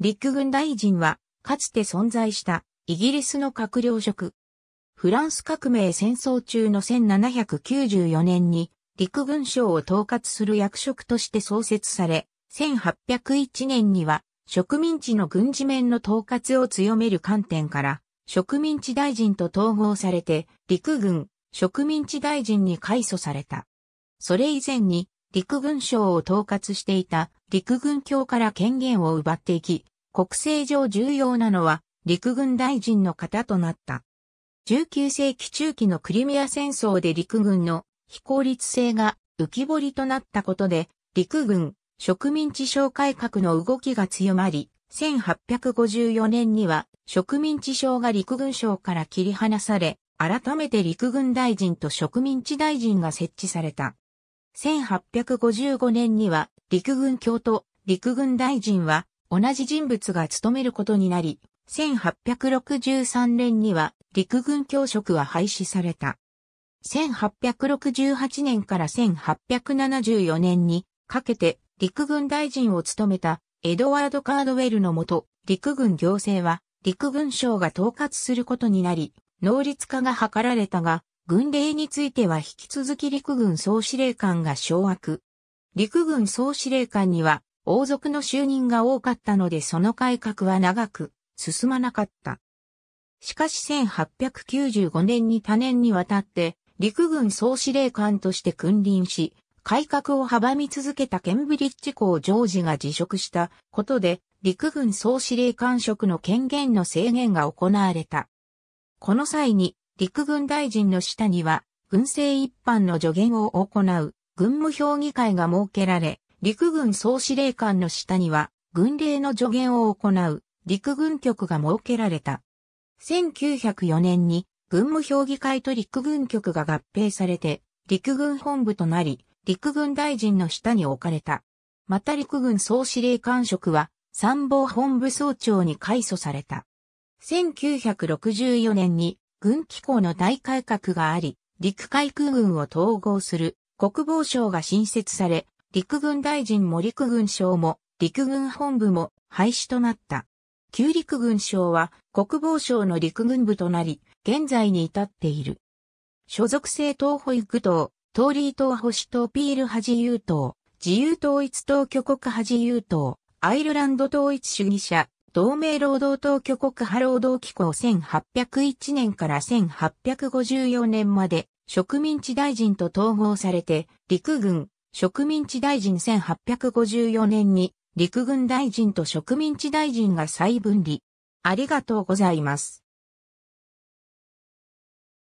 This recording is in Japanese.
陸軍大臣は、かつて存在したイギリスの閣僚職。フランス革命戦争中の1794年に陸軍省を統括する役職として創設され、1801年には植民地の軍事面の統括を強める観点から、植民地大臣と統合されて、陸軍、植民地大臣に改組された。それ以前に、陸軍省を統括していた陸軍卿から権限を奪っていき、国政上重要なのは陸軍大臣の方となった。19世紀中期のクリミア戦争で陸軍の非効率性が浮き彫りとなったことで、陸軍植民地省改革の動きが強まり、1854年には植民地省が陸軍省から切り離され、改めて陸軍大臣と植民地大臣が設置された。1855年には陸軍教と陸軍大臣は同じ人物が務めることになり、1863年には陸軍教職は廃止された。1868年から1874年にかけて陸軍大臣を務めたエドワード・カードウェルのもと、陸軍行政は陸軍省が統括することになり、能率化が図られたが、軍令については引き続き陸軍総司令官が掌握。陸軍総司令官には王族の就任が多かったのでその改革は長く進まなかった。しかし1895年に多年にわたって陸軍総司令官として君臨し、改革を阻み続けたケンブリッジ校ジョージが辞職したことで陸軍総司令官職の権限の制限が行われた。この際に陸軍大臣の下には軍政一般の助言を行う軍務評議会が設けられ、陸軍総司令官の下には、軍令の助言を行う陸軍局が設けられた。1904年に軍務評議会と陸軍局が合併されて、陸軍本部となり、陸軍大臣の下に置かれた。また陸軍総司令官職は参謀本部総長に改組された。1964年に軍機構の大改革があり、陸海空軍を統合する国防省が新設され、陸軍大臣も陸軍省も陸軍本部も廃止となった。旧陸軍省は国防省の陸軍部となり、現在に至っている。所属政党保育党、党理党保守党ピール派自由党、自由統一党挙国派自由党、アイルランド統一主義者、同盟労働党挙国派労働機構1801年から1854年まで植民地大臣と統合されて陸軍、植民地大臣1854年に陸軍大臣と植民地大臣が再分離。ありがとうございます。